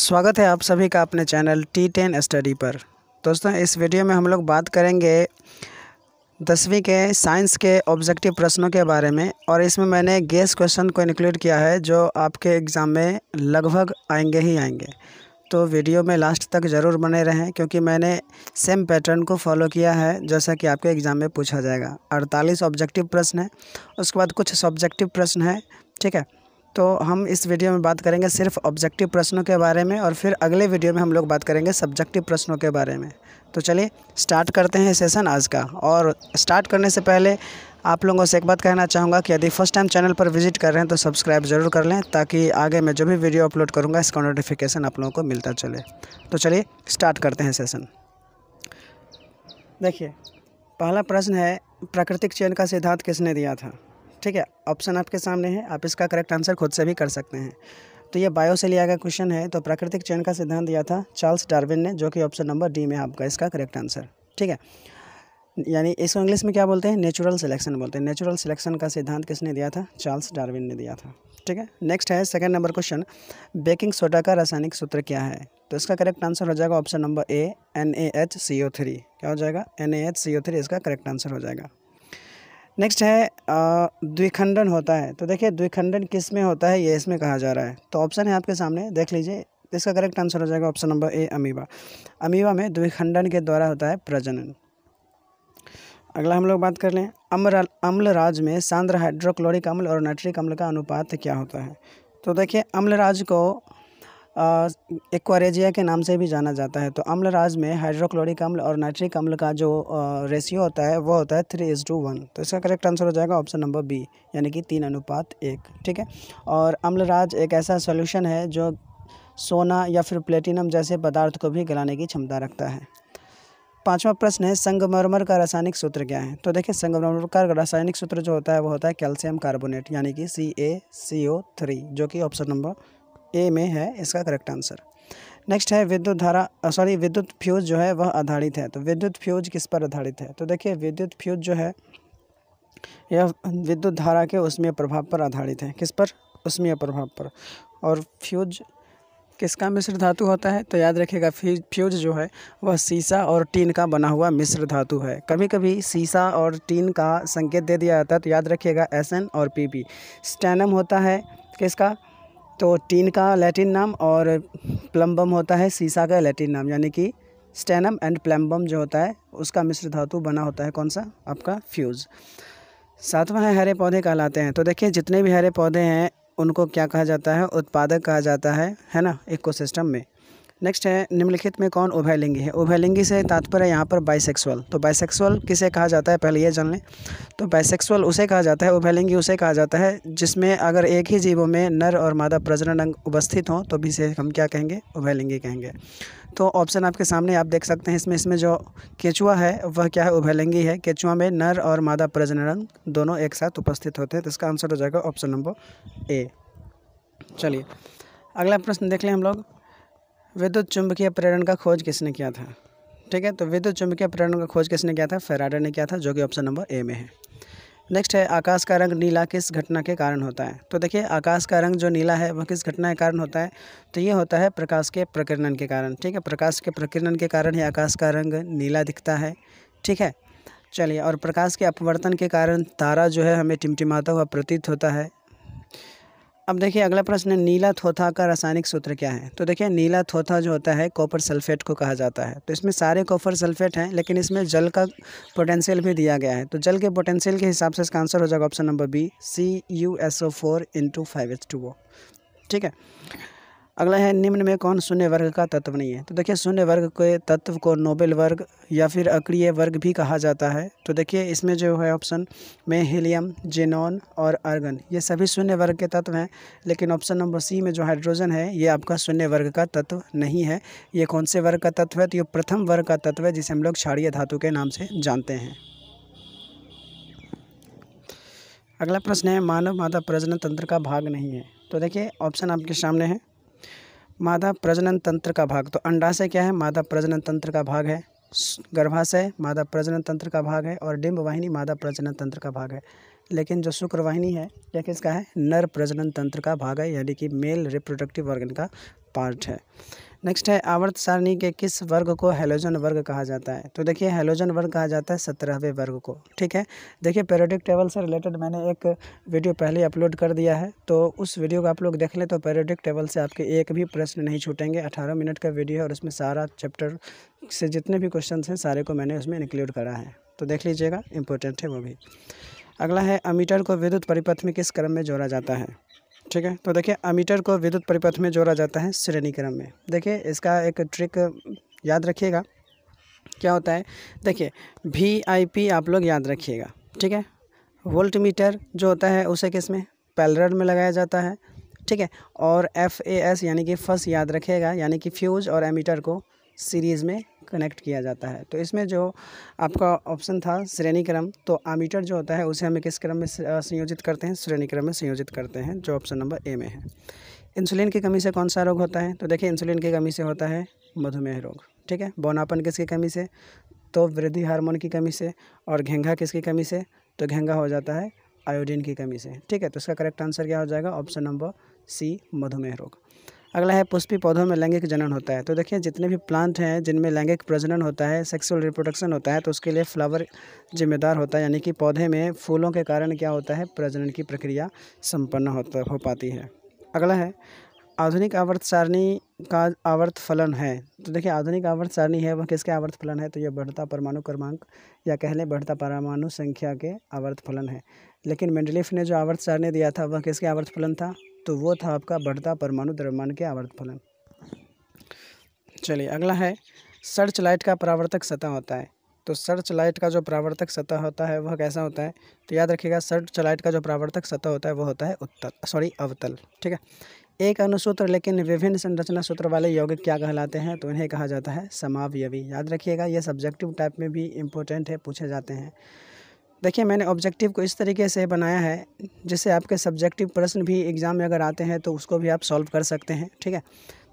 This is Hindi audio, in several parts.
स्वागत है आप सभी का अपने चैनल टी टेन स्टडी पर दोस्तों इस वीडियो में हम लोग बात करेंगे दसवीं के साइंस के ऑब्जेक्टिव प्रश्नों के बारे में और इसमें मैंने गेस क्वेश्चन को इंक्लूड किया है जो आपके एग्ज़ाम में लगभग आएंगे ही आएंगे तो वीडियो में लास्ट तक ज़रूर बने रहें क्योंकि मैंने सेम पैटर्न को फॉलो किया है जैसा कि आपके एग्ज़ाम में पूछा जाएगा अड़तालीस ऑब्जेक्टिव प्रश्न है उसके बाद कुछ सब्जेक्टिव प्रश्न है ठीक है तो हम इस वीडियो में बात करेंगे सिर्फ ऑब्जेक्टिव प्रश्नों के बारे में और फिर अगले वीडियो में हम लोग बात करेंगे सब्जेक्टिव प्रश्नों के बारे में तो चलिए स्टार्ट करते हैं सेशन आज का और स्टार्ट करने से पहले आप लोगों से एक बात कहना चाहूँगा कि यदि फर्स्ट टाइम चैनल पर विजिट कर रहे हैं तो सब्सक्राइब ज़रूर कर लें ताकि आगे मैं जो भी वीडियो अपलोड करूँगा इसका नोटिफिकेशन आप लोगों को मिलता चले तो चलिए स्टार्ट करते हैं सेशन देखिए पहला प्रश्न है प्राकृतिक चयन का सिद्धांत किसने दिया था ठीक है ऑप्शन आपके सामने है आप इसका करेक्ट आंसर खुद से भी कर सकते हैं तो ये बायो से लिया गया क्वेश्चन है तो प्राकृतिक चयन का सिद्धांत दिया था चार्ल्स डार्विन ने जो कि ऑप्शन नंबर डी में आपका इसका करेक्ट आंसर ठीक है यानी इसको इंग्लिश में क्या बोलते हैं नेचुरल सिलेक्शन बोलते हैं नेचुरल सिलेक्शन का सिद्धांत किसने दिया था चार्ल्स डार्विन ने दिया था ठीक है नेक्स्ट है second number question baking soda का रासायनिक सूत्र क्या है तो इसका करेक्ट आंसर हो जाएगा option number A N A H C O three क्या हो जाएगा N A H C O three इसका करेक्ट आंसर हो जाएगा नेक्स्ट है द्विखंडन होता है तो देखिए द्विखंडन किस में होता है ये इसमें कहा जा रहा है तो ऑप्शन है आपके सामने देख लीजिए इसका करेक्ट आंसर हो जाएगा option number A amoeba amoeba में द्विखंडन के द्वारा होता है प्रजनन अगला हम लोग बात कर लें अम्ल अम्ल राज में सांद्र हाइड्रोक्लोरिक अम्ल और नाइट्रिक अम्ल का अनुपात क्या होता है तो देखिए अम्ल राज को एक्वारेजिया के नाम से भी जाना जाता है तो अम्ल राज में हाइड्रोक्लोरिक अम्ल और नाइट्रिक अम्ल का जो रेशियो होता है वो होता है थ्री इज टू वन तो इसका करेक्ट आंसर हो जाएगा ऑप्शन नंबर बी यानी कि तीन अनुपात एक ठीक है और अम्ल राज एक ऐसा सोल्यूशन है जो सोना या फिर प्लेटिनम जैसे पदार्थ को भी गलाने की क्षमता रखता है पांचवा प्रश्न है संगमरमर का रासायनिक सूत्र क्या है तो देखिए संगमरमर का रासायनिक सूत्र जो होता है वो होता है कैल्शियम कार्बोनेट यानी कि सी ए सी ओ थ्री जो कि ऑप्शन नंबर ए में है इसका करेक्ट आंसर नेक्स्ट है विद्युत धारा सॉरी विद्युत फ्यूज जो है वह आधारित है तो विद्युत फ्यूज किस पर आधारित है तो देखिए विद्युत फ्यूज जो है यह विद्युत धारा के उसमें प्रभाव पर आधारित है किस पर उसमें प्रभाव पर और फ्यूज किसका मिश्र धातु होता है तो याद रखिएगा फ्यूज जो है वह सीसा और टीन का बना हुआ मिश्र धातु है कभी कभी सीसा और टीन का संकेत दे दिया जाता है तो याद रखिएगा एस और पी स्टैनम होता है किसका तो टीन का लैटिन नाम और प्लम्बम होता है सीसा का लैटिन नाम यानी कि स्टेनम एंड प्लम्बम जो होता है उसका मिश्र धातु बना होता है कौन सा आपका फ्यूज़ सातवां है हरे पौधे कहलाते हैं तो देखिए जितने भी हरे पौधे हैं उनको क्या कहा जाता है उत्पादक कहा जाता है है ना इकोसिस्टम में नेक्स्ट है निम्नलिखित में कौन उभयलिंगी है उभयलिंगी से तात्पर्य यहाँ पर बाइसेक्सुअल तो बाइसेक्सुअल किसे कहा जाता है पहले ये जान लें तो बाइसेक्सुअल उसे कहा जाता है उभयलिंगी उसे कहा जाता है जिसमें अगर एक ही जीवों में नर और मादा प्रजनन अंग उपस्थित हों तो भी इसे हम क्या कहेंगे उभयलिंगी कहेंगे तो ऑप्शन आपके सामने आप देख सकते हैं इसमें इसमें जो केचुआ है वह क्या है उभयलिंगी है केचुआ में नर और मादा प्रजनन अंग दोनों एक साथ उपस्थित होते हैं तो इसका आंसर हो जाएगा ऑप्शन नंबर ए चलिए अगला प्रश्न देख लें हम लोग विद्युत चुंबकीय प्रेरण का खोज किसने किया था ठीक है तो विद्युत चुंबकीय प्रेरण का खोज किसने किया था फेराडे ने किया था जो कि ऑप्शन नंबर ए में है नेक्स्ट है आकाश का रंग नीला किस घटना के कारण होता है तो देखिए आकाश का रंग जो नीला है वह किस घटना के कारण होता है तो ये होता है प्रकाश के प्रकीर्णन के कारण ठीक है प्रकाश के प्रकीर्णन के कारण ही आकाश का रंग नीला दिखता है ठीक है चलिए और प्रकाश के अपवर्तन के कारण तारा जो है हमें टिमटिमाता हुआ प्रतीत होता है अब देखिए अगला प्रश्न है नीला थोथा का रासायनिक सूत्र क्या है तो देखिए नीला थोथा जो होता है कॉपर सल्फेट को कहा जाता है तो इसमें सारे कॉपर सल्फेट हैं लेकिन इसमें जल का पोटेंशियल भी दिया गया है तो जल के पोटेंशियल के हिसाब से इसका आंसर हो जाएगा option number B C U S O four into five H two O ठीक है अगला है निम्न में कौन शून्य वर्ग का तत्व नहीं है तो देखिए शून्य वर्ग के तत्व को नोबेल वर्ग या फिर अक्रिय वर्ग भी कहा जाता है तो देखिए इसमें जो है ऑप्शन में हीलियम जेनोन और अर्गन ये सभी शून्य वर्ग के तत्व हैं लेकिन ऑप्शन नंबर सी में जो हाइड्रोजन है ये आपका शून्य वर्ग का तत्व नहीं है ये कौन से वर्ग का तत्व है तो ये प्रथम वर्ग का तत्व है जिसे हम लोग क्षारीय धातु के नाम से जानते हैं अगला प्रश्न है मानव माता प्रजनन तंत्र का भाग नहीं है तो देखिए ऑप्शन आपके सामने है मादा प्रजनन तंत्र का भाग तो अंडाशय क्या है मादा प्रजनन तंत्र का भाग है गर्भाशय मादा प्रजनन तंत्र का भाग है और डिम्ब वाहिनी मादा प्रजनन तंत्र का भाग है लेकिन जो शुक्रवाहिनी है यह किसका है नर प्रजनन तंत्र का भाग है यानी कि मेल रिप्रोडक्टिव ऑर्गन का पार्ट है नेक्स्ट है आवर्त सारणी के किस वर्ग को हेलोजन वर्ग कहा जाता है तो देखिए हेलोजन वर्ग कहा जाता है सत्रहवें वर्ग को ठीक है देखिए पेरोडिक टेबल से रिलेटेड मैंने एक वीडियो पहले अपलोड कर दिया है तो उस वीडियो को आप लोग देख लें तो पेरोडिक टेबल से आपके एक भी प्रश्न नहीं छूटेंगे अठारह मिनट का वीडियो है और उसमें सारा चैप्टर से जितने भी क्वेश्चन हैं सारे को मैंने उसमें इंक्लूड करा है तो देख लीजिएगा इंपॉर्टेंट है वो भी अगला है अमीटर को विद्युत परिपथ में किस क्रम में जोड़ा जाता है ठीक है तो देखिए अमीटर को विद्युत परिपथ में जोड़ा जाता है श्रेणी क्रम में देखिए इसका एक ट्रिक याद रखिएगा क्या होता है देखिए वी आई पी आप लोग याद रखिएगा ठीक है वोल्ट मीटर जो होता है उसे किस में पैलरड में लगाया जाता है ठीक है और एफ ए एस यानी कि फर्स्ट याद रखेगा यानी कि फ्यूज और एमीटर को सीरीज़ में कनेक्ट किया जाता है तो इसमें जो आपका ऑप्शन था श्रेणी क्रम तो आमीटर जो होता है उसे हमें किस क्रम में संयोजित करते हैं श्रेणी क्रम में संयोजित करते हैं जो ऑप्शन नंबर ए में है इंसुलिन की कमी से कौन सा रोग होता है तो देखिए इंसुलिन की कमी से होता है मधुमेह रोग ठीक है बोनापन किसकी कमी से तो वृद्धि हार्मोन की कमी से और घेंघा किसकी कमी से तो घेंघा हो जाता है आयोडीन की कमी से ठीक है तो इसका करेक्ट आंसर क्या हो जाएगा ऑप्शन नंबर सी मधुमेह रोग अगला है पुष्पी पौधों में लैंगिक जनन होता है तो देखिए जितने भी प्लांट हैं जिनमें लैंगिक प्रजनन होता है सेक्सुअल रिप्रोडक्शन होता है तो उसके लिए फ्लावर जिम्मेदार होता है यानी कि पौधे में फूलों के कारण क्या होता है प्रजनन की प्रक्रिया संपन्न होता हो पाती है अगला है आधुनिक आवर्त सारणी का आवर्त फलन है तो देखिए आधुनिक आवर्त सारणी है वह किसके आवर्त फलन है तो यह बढ़ता परमाणु क्रमांक या कह लें बढ़ता परमाणु संख्या के आवर्त फलन है लेकिन मेंडलिफ ने जो आवर्त सारणी दिया था वह किसके आवर्त फलन था तो वो था आपका बढ़ता परमाणु द्रव्यमान के आवर्त फलन चलिए अगला है सर्च लाइट का परावर्तक सतह होता है तो सर्च लाइट का जो परावर्तक सतह होता है वह कैसा होता है तो याद रखिएगा सर्च लाइट का जो परावर्तक सतह होता है वह होता है उत्तल सॉरी अवतल ठीक है एक अनुसूत्र लेकिन विभिन्न संरचना सूत्र वाले यौगिक क्या कहलाते हैं तो इन्हें कहा जाता है समावयवी याद रखिएगा ये सब्जेक्टिव टाइप में भी इम्पोर्टेंट है पूछे जाते हैं देखिए मैंने ऑब्जेक्टिव को इस तरीके से बनाया है जिससे आपके सब्जेक्टिव प्रश्न भी एग्ज़ाम में अगर आते हैं तो उसको भी आप सॉल्व कर सकते हैं ठीक है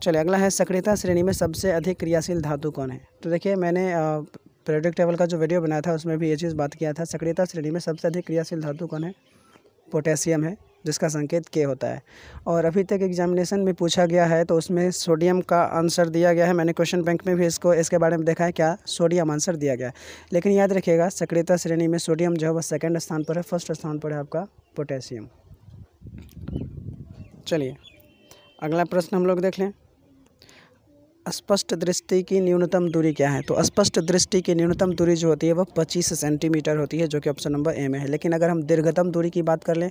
चलिए अगला है सक्रियता श्रेणी में सबसे अधिक क्रियाशील धातु कौन है तो देखिए मैंने प्रोडक्ट टेबल का जो वीडियो बनाया था उसमें भी ये चीज़ बात किया था सक्रियता श्रेणी में सबसे अधिक क्रियाशील धातु कौन है पोटेशियम है जिसका संकेत के होता है और अभी तक एग्जामिनेशन में पूछा गया है तो उसमें सोडियम का आंसर दिया गया है मैंने क्वेश्चन बैंक में भी इसको इसके बारे में देखा है क्या सोडियम आंसर दिया गया है लेकिन याद रखिएगा सक्रियता श्रेणी में सोडियम जो है वह सेकेंड स्थान पर है फर्स्ट स्थान पर है आपका पोटेशियम चलिए अगला प्रश्न हम लोग देख लें स्पष्ट दृष्टि की न्यूनतम दूरी क्या है तो स्पष्ट दृष्टि की न्यूनतम दूरी जो होती है वह पच्चीस सेंटीमीटर होती है जो कि ऑप्शन नंबर ए में है लेकिन अगर हम दीर्घतम दूरी की बात कर लें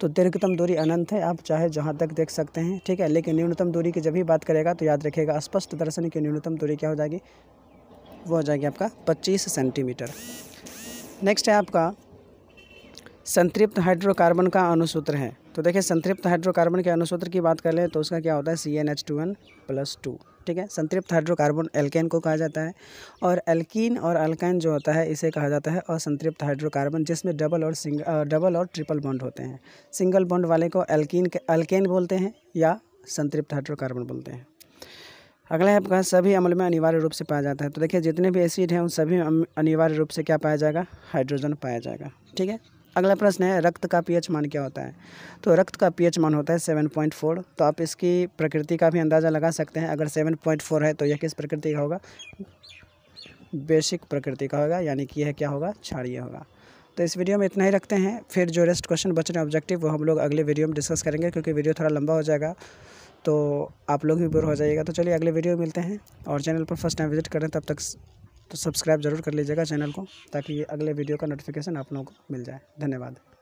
तो दीर्घतम दूरी अनंत है आप चाहे जहाँ तक देख सकते हैं ठीक है लेकिन न्यूनतम दूरी की जब भी बात करेगा तो याद रखिएगा स्पष्ट दर्शन की न्यूनतम दूरी क्या हो जाएगी वो हो जाएगी आपका पच्चीस सेंटीमीटर नेक्स्ट है आपका संतृप्त हाइड्रोकार्बन का अनुसूत्र है तो देखिए संतृप्त हाइड्रोकार्बन के अनुसूत्र की बात कर लें तो उसका क्या होता है C N H two N plus two ठीक है संतृप्त हाइड्रोकार्बन एल्केन को कहा जाता है और एल्कीन और अल्काइन जो होता है इसे कहा जाता है असंतृप्त हाइड्रोकार्बन जिसमें डबल और सिंग डबल और ट्रिपल बॉन्ड होते हैं सिंगल बॉन्ड वाले को एल्कीन अल्केन बोलते हैं या संतृप्त हाइड्रोकार्बन बोलते हैं अगला है आपका सभी अमल में अनिवार्य रूप से पाया जाता है तो देखिए जितने भी एसिड हैं उन सभी अनिवार्य रूप से क्या पाया जाएगा हाइड्रोजन पाया जाएगा ठीक है अगला प्रश्न है रक्त का पीएच मान क्या होता है तो रक्त का पीएच मान होता है सेवन पॉइंट फोर तो आप इसकी प्रकृति का भी अंदाज़ा लगा सकते हैं अगर सेवन पॉइंट फोर है तो यह किस प्रकृति का होगा बेसिक प्रकृति का होगा यानी कि यह क्या होगा क्षारीय होगा तो इस वीडियो में इतना ही रखते हैं फिर जो रेस्ट क्वेश्चन बच रहे ऑब्जेक्टिव वो हम लोग अगले वीडियो में डिस्कस करेंगे क्योंकि वीडियो थोड़ा लंबा हो जाएगा तो आप लोग भी बोर हो जाइएगा तो चलिए अगले वीडियो में मिलते हैं और चैनल पर फर्स्ट टाइम विजिट करें तब तक तो सब्सक्राइब ज़रूर कर लीजिएगा चैनल को ताकि अगले वीडियो का नोटिफिकेशन आप लोगों को मिल जाए धन्यवाद